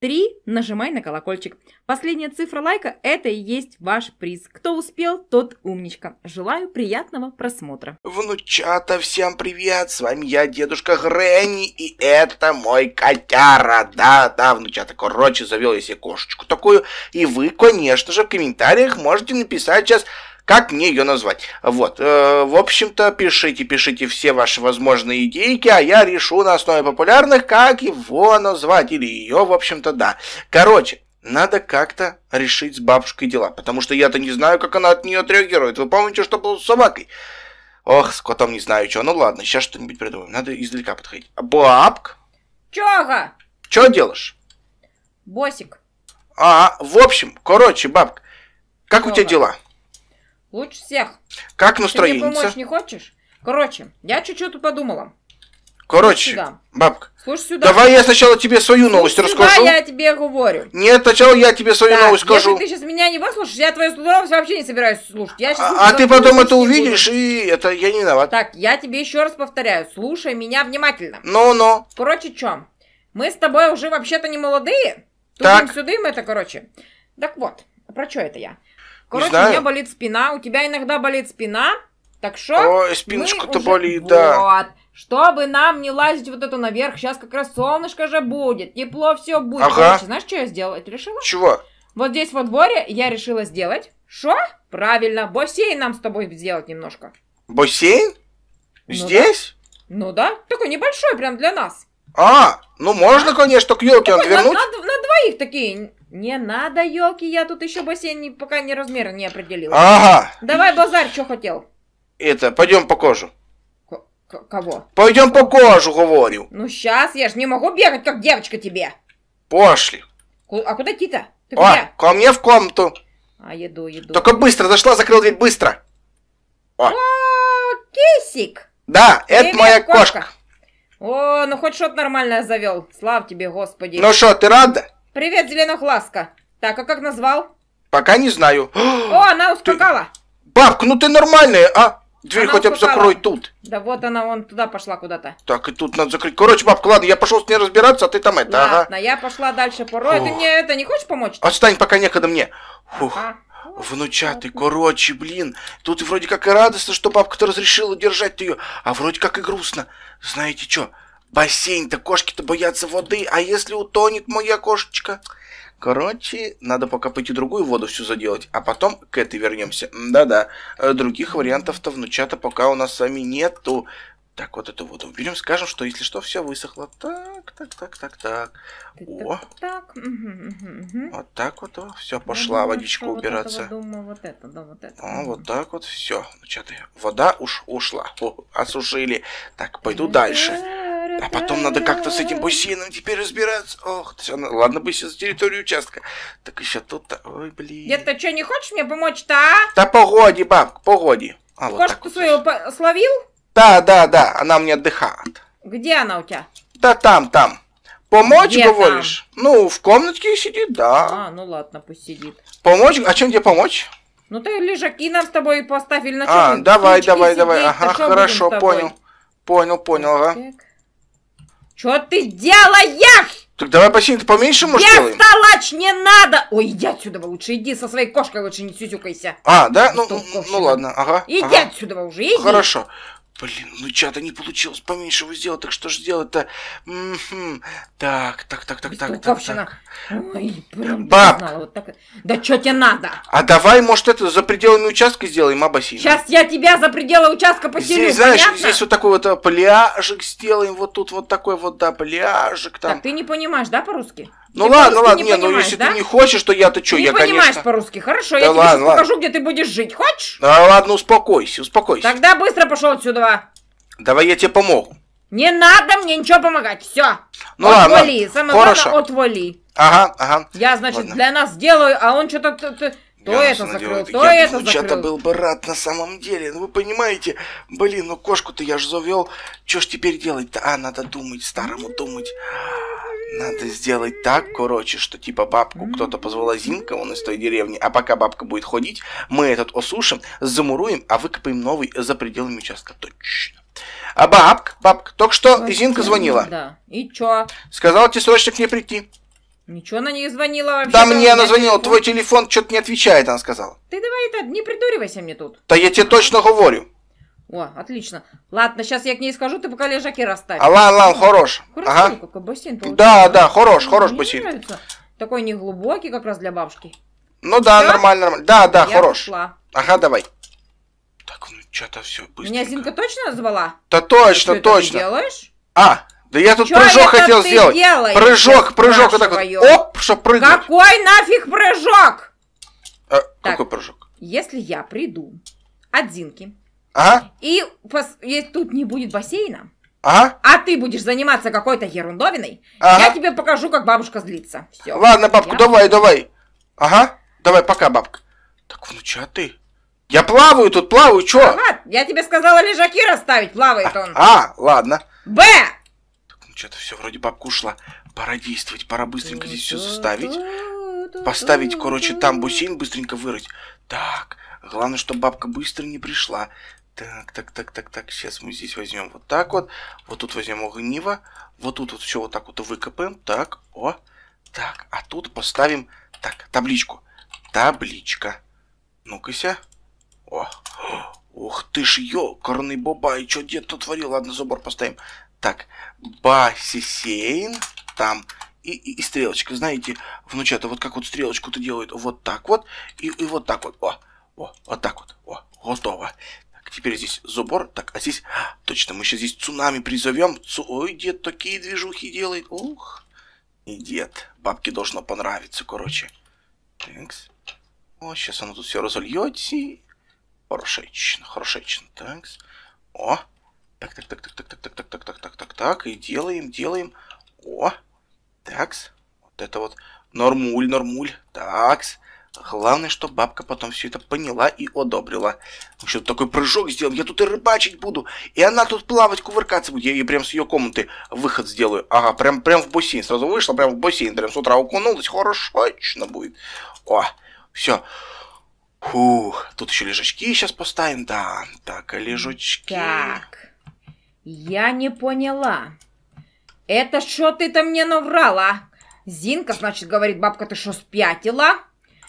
Три, нажимай на колокольчик. Последняя цифра лайка – это и есть ваш приз. Кто успел, тот умничка. Желаю приятного просмотра. Внучата, всем привет! С вами я, дедушка Гренни, и это мой котяра. Да-да, внучата, короче, завел я себе кошечку такую. И вы, конечно же, в комментариях можете написать сейчас как мне ее назвать? Вот. Э, в общем-то, пишите, пишите все ваши возможные идейки, а я решу на основе популярных, как его назвать. Или ее, в общем-то, да. Короче, надо как-то решить с бабушкой дела, потому что я-то не знаю, как она от нее отреагирует. Вы помните, что было с собакой? Ох, с котом не знаю что. Ну ладно, сейчас что-нибудь придумаем. Надо издалека подходить. А бабка. Чего? Чего делаешь? Босик. А, в общем, короче, бабка, как Чего? у тебя дела? Лучше всех. Как настроение? Ты мне помочь не хочешь? Короче, я чуть-чуть подумала. Короче, Слушай бабка, Слушай сюда. давай я сначала тебе свою новость Слушай расскажу. Сюда я тебе говорю. Нет, сначала я тебе свою так, новость скажу. Если ты сейчас меня не выслушаешь, я твою новость вообще не собираюсь слушать. Я а, а ты потом это увидишь, и это я не виноват. Так, я тебе еще раз повторяю, слушай меня внимательно. Ну-ну. Короче, чем? Мы с тобой уже вообще-то не молодые. Тут так. сюда мы это, короче. Так вот, а про что это я? Короче, у меня болит спина, у тебя иногда болит спина, так что... Ой, спиночка-то уже... болит, да. Вот. Чтобы нам не лазить вот это наверх, сейчас как раз солнышко же будет, тепло все будет. Ага. Короче, знаешь, что я сделала? Ты решила? Чего? Вот здесь во дворе я решила сделать... Что? Правильно, бассейн нам с тобой сделать немножко. Бассейн? Ну здесь? Да. Ну да, такой небольшой прям для нас. А, ну можно, конечно, к елке он вернуть. На, на, на двоих такие не надо, елки, я тут еще бассейн пока не размера не определил. Ага. Давай базар, что хотел. Это, пойдем по кожу. К кого? Пойдем по кожу, говорю. Ну сейчас, я же не могу бегать, как девочка тебе. Пошли. Ку а куда идти-то? О, куда? А, ко мне в комнату. А, еду, еду. Только быстро, зашла, закрыл дверь, быстро. О, а. О Кисик. Да, Ты это моя кошка. кошка. О, ну хоть что-то нормальное завел. Слав тебе, Господи. Ну что, ты рада? Привет, зеленоглазка. Так, а как назвал? Пока не знаю. О, она ускакала. Ты... Бабка, ну ты нормальная, а? Дверь она хотя бы закрой тут. Да вот она вон туда пошла куда-то. Так, и тут надо закрыть. Короче, бабка, ладно, я пошел с ней разбираться, а ты там это, ладно, ага. я пошла дальше порой. А ты мне это не хочешь помочь? Отстань, пока некогда мне. Фух. А? Внучатый, короче, блин, тут вроде как и радостно, что бабка-то разрешила держать ее, а вроде как и грустно. Знаете что, Бассейн-то кошки-то боятся воды, а если утонет моя кошечка? Короче, надо пока пойти другую воду всю заделать, а потом к этой вернемся. Да-да, э, других вариантов-то внучата пока у нас сами нету. Так, вот эту воду уберем, скажем, что если что, все высохло. Так, так, так, так, так. О. Так, Вот так вот, все, пошла думаю, водичка убираться. Вот это, да, вот это. О, вот так вот, все. внучаты, вода уж ушла, осушили. Так, пойду э, дальше. А потом надо как-то с этим бусином теперь разбираться. Ох, все, ну ладно, бы сейчас территорию участка. Так еще тут-то, ой, блин. Дед, ты что, не хочешь мне помочь-то, а? Да погоди, баб, погоди. А, вот Кошку вот свою словил? Да, да, да, она мне отдыхает. Где она у тебя? Да там, там. Помочь, Где говоришь? Там? Ну, в комнатке сидит, да. А, ну ладно, пусть сидит. Помочь? А чем тебе помочь? Ну ты лежаки нам с тобой поставили на А, давай, давай, сидеть, давай. Ага, хорошо, понял. Понял, понял, ага. Так. Что ты делаешь? Так давай бассейн-то поменьше, может, Я делаем? не надо! Ой, иди отсюда лучше, иди со своей кошкой лучше не сюсюкайся. А, да? Ну, ну, ну ладно, ага. Иди ага. отсюда уже, иди. Хорошо. Блин, ну чата не получилось поменьше его сделать, так что же делать-то? Так, так, так, так, так, так, так. Ой, блин, Баб! Знала, вот так. Да что тебе надо? А давай, может, это за пределами участка сделаем, а бассейн? Сейчас я тебя за пределы участка поселю, Здесь, знаешь, понятно? здесь вот такой вот а, пляжик сделаем, вот тут вот такой вот, да, пляжик там. Так, ты не понимаешь, да, по-русски? Ну ты ладно, ладно, не, не ну если да? ты не хочешь, то я-то что, я, конечно... Не понимаешь по-русски, хорошо, да я ладно, тебе ладно. покажу, где ты будешь жить, хочешь? Да ладно, успокойся, успокойся. Тогда быстро пошел отсюда. Давай я тебе помогу. Не надо мне ничего помогать, все. Ну отвали, ладно, самое хорошо. главное, отвали. Ага, ага. Я, значит, ладно. для нас делаю, а он что-то... То я это закрыл, то я это закрыл. Я был бы рад на самом деле. Ну вы понимаете, блин, ну кошку-то я же завел. Что ж теперь делать-то? А, надо думать, старому думать. Надо сделать так, короче, что типа бабку кто-то позвал Зинка, он из той деревни, а пока бабка будет ходить, мы этот осушим, замуруем, а выкопаем новый за пределами участка. Точно. А бабка, бабка, только что Зинка, Зинка звонила. Да, и чё? Сказала тебе срочно к ней прийти. Ничего она не звонила вообще. Да мне она звонила, телефон. твой телефон что-то не отвечает, она сказала. Ты давай это, не придуривайся мне тут. Да я тебе точно говорю. О, отлично. Ладно, сейчас я к ней схожу, ты пока лежаки расставь. Алла, алла, хорош. Хорошо, ага. какой бассейн получился. Да, да, хорош, хорош Мне бассейн. Нравится. Такой неглубокий как раз для бабушки. Ну да, все? нормально, нормально. Да, да, я хорош. Пошла. Ага, давай. Так, ну что-то все быстро. Меня Зинка точно назвала? Да точно, ты точно. Ты делаешь? А, да я тут Чё прыжок хотел сделать. Делаешь? Прыжок, прыжок, вот так вот. Оп, что прыгнуть. Какой нафиг прыжок? А, так, какой прыжок? Если я приду от Зинки Ага. И пос... и тут не будет бассейна. А. А ты будешь заниматься какой-то ерундовиной. А. Я тебе покажу, как бабушка злится. Все. Ладно, бабка, я... давай, давай. Ага. Давай, пока, бабка. Так, внуча, ты. Я плаваю тут, плаваю, чё? Ага, я тебе сказала лежаки расставить, плавает а, он. А, ладно. Б! Так, ну что-то все вроде бабка ушла. Пора действовать, пора быстренько здесь все заставить. Поставить, короче, там бусин, быстренько вырыть. Так, главное, чтобы бабка быстро не пришла. Так, так, так, так, так. Сейчас мы здесь возьмем вот так вот. Вот тут возьмем огниво. Вот тут вот все вот так вот выкопаем. Так, о. Так, а тут поставим, так, табличку. Табличка. Ну-ка О. Ух ты ж, ёкарный и чё дед то творил? Ладно, забор поставим. Так, басисейн, там, и, и, и стрелочка. Знаете, внучата, вот как вот стрелочку-то делают, вот так вот, и, и вот так вот. О, о, вот так вот, о, готово. Теперь здесь забор, так, а здесь... Точно, мы сейчас здесь цунами призовем. Цу... Ой, дед такие движухи делает. Ух. И дед. Бабке должно понравиться, короче. Тэнкс. О, сейчас оно тут все разольется. Хорошечно, хорошечно. Тэнкс. О. Так, так, так, так, так, так, так, так, так, так, так, так, так. И делаем, делаем. О. Такс. Вот это вот. Нормуль, нормуль. Такс. Главное, что бабка потом все это поняла и одобрила. Мы что такой прыжок сделаем, я тут и рыбачить буду, и она тут плавать, кувыркаться будет. Я ей прям с ее комнаты выход сделаю. Ага, прям, прям в бассейн. Сразу вышла, прям в бассейн. Прям с утра окунулась, хорошечно будет. О, все. Фух, тут еще лежачки сейчас поставим, да. Так, а лежачки. Так, я не поняла. Это что ты-то мне наврала? Зинка, значит, говорит, бабка, ты что, спятила?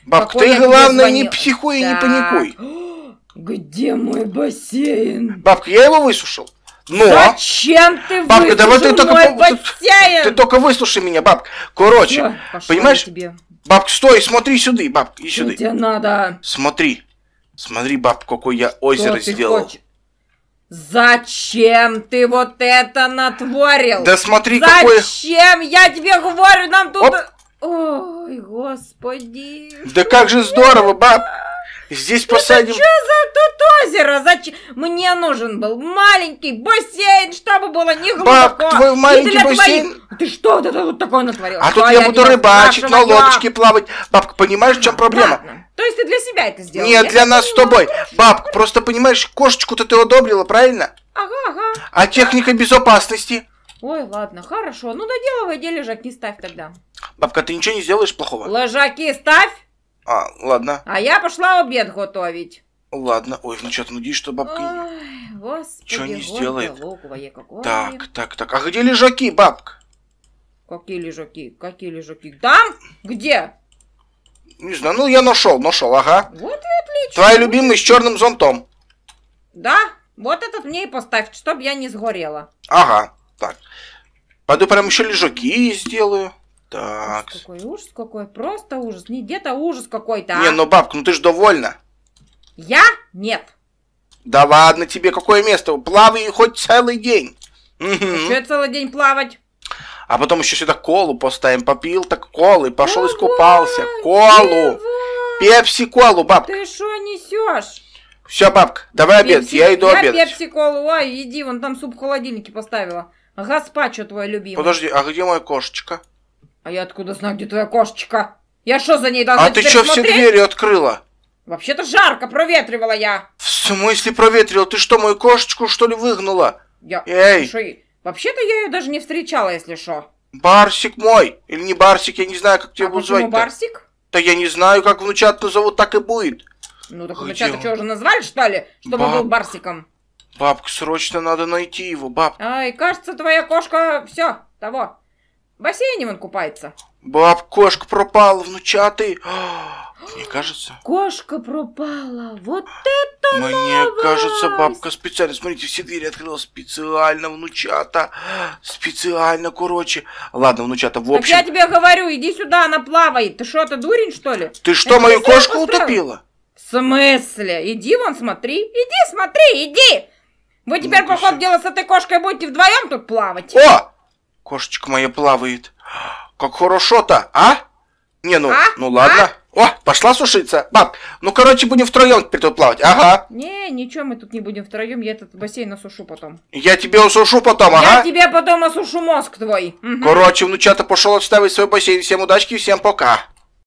Бабка, ты, главное, не психуй и не паникуй. Где мой бассейн? Бабка, я его высушил. Но... Зачем ты бабка, давай ты только, бассейн? Ты, ты только выслушай меня, бабка. Короче, Все, понимаешь? Тебе. Бабка, стой, смотри сюда, бабка, и сюда. Тебе надо. Смотри, смотри, бабка, какое я озеро Что сделал. Хочешь? Зачем ты вот это натворил? Да смотри, Зачем? какое... Зачем? Я тебе говорю, нам тут... Оп. О. Ой, господи. Да как же здорово, баб. Здесь посадим... что за тут озеро? Зачем? Мне нужен был маленький бассейн, чтобы было не глубоко. Баб, твой маленький бассейн? Ты что ты тут такое натворил? А тут я буду рыбачить, на лодочке плавать. Бабка, понимаешь, в чем проблема? То есть ты для себя это сделал? Нет, для нас с тобой. Бабка, просто понимаешь, кошечку-то ты одобрила, правильно? Ага, ага. А техника безопасности? Ой, ладно, хорошо. Ну, доделывай, где лежать не ставь тогда. Бабка, ты ничего не сделаешь плохого? Ложаки ставь! А, ладно. А я пошла обед готовить. Ладно. Ой, внучата, надеюсь, что бабка... Ой, господи, Чего не сделает? какое... Так, так, так. А где лежаки, бабка? Какие лежаки? Какие лежаки? Там? Где? Не знаю, ну я нашел, нашел, ага. Вот и отлично. Твои любимые с черным зонтом. Да, вот этот мне и поставь, чтобы я не сгорела. Ага, так. Пойду прям еще лежаки сделаю. Так. Ужас какой ужас какой, просто ужас. Не где-то ужас какой-то. А? Не, ну бабка, ну ты же довольна. Я? Нет. Да ладно тебе, какое место? Плавай хоть целый день. Угу. целый день плавать? А потом еще сюда колу поставим. Попил так колы, пошел Ого! искупался. Колу. Чего? Пепси-колу, бабка. Ты что несешь? Все, бабка, давай обед, пепси... я иду я обедать. Я пепси-колу, ой, иди, вон там суп в холодильнике поставила. Гаспачо твой любимый. Подожди, а где моя кошечка? А я откуда знаю, где твоя кошечка? Я что за ней должна А ты что все двери открыла? Вообще-то жарко, проветривала я. В смысле проветрил, Ты что, мою кошечку что ли выгнала? Я... Эй! Слушай, вообще-то я ее даже не встречала, если что. Барсик мой! Или не Барсик, я не знаю, как тебя а будут звать. -то. Барсик? Да я не знаю, как внучат зовут так и будет. Ну так внучат что, уже назвали, что ли? Чтобы Баб... был Барсиком. Бабка, срочно надо найти его, бабка. Ай, кажется, твоя кошка все, того, в бассейне он купается. Баб, кошка пропала, внучатый. А, мне кажется... Кошка пропала. Вот это Мне новость! кажется, бабка специально... Смотрите, все двери открыла специально, внучата. Специально, короче. Ладно, внучата, в общем... Так я тебе говорю, иди сюда, она плавает. Ты что, ты дурень, что ли? Ты что, это мою кошку утопила? В смысле? Иди вон, смотри. Иди, смотри, иди! Вы теперь, ну, походу, дело с этой кошкой будете вдвоем тут плавать. О! Кошечка моя плавает. Как хорошо-то, а? Не, ну, а? ну ладно. А? О, пошла сушиться. Баб, ну короче, будем втроем теперь тут плавать, ага. Не, ничего мы тут не будем втроем, я этот бассейн осушу потом. Я тебе осушу потом, ага. Я тебе потом осушу мозг твой. Угу. Короче, внучата пошел отставить свой бассейн. Всем удачи, всем пока.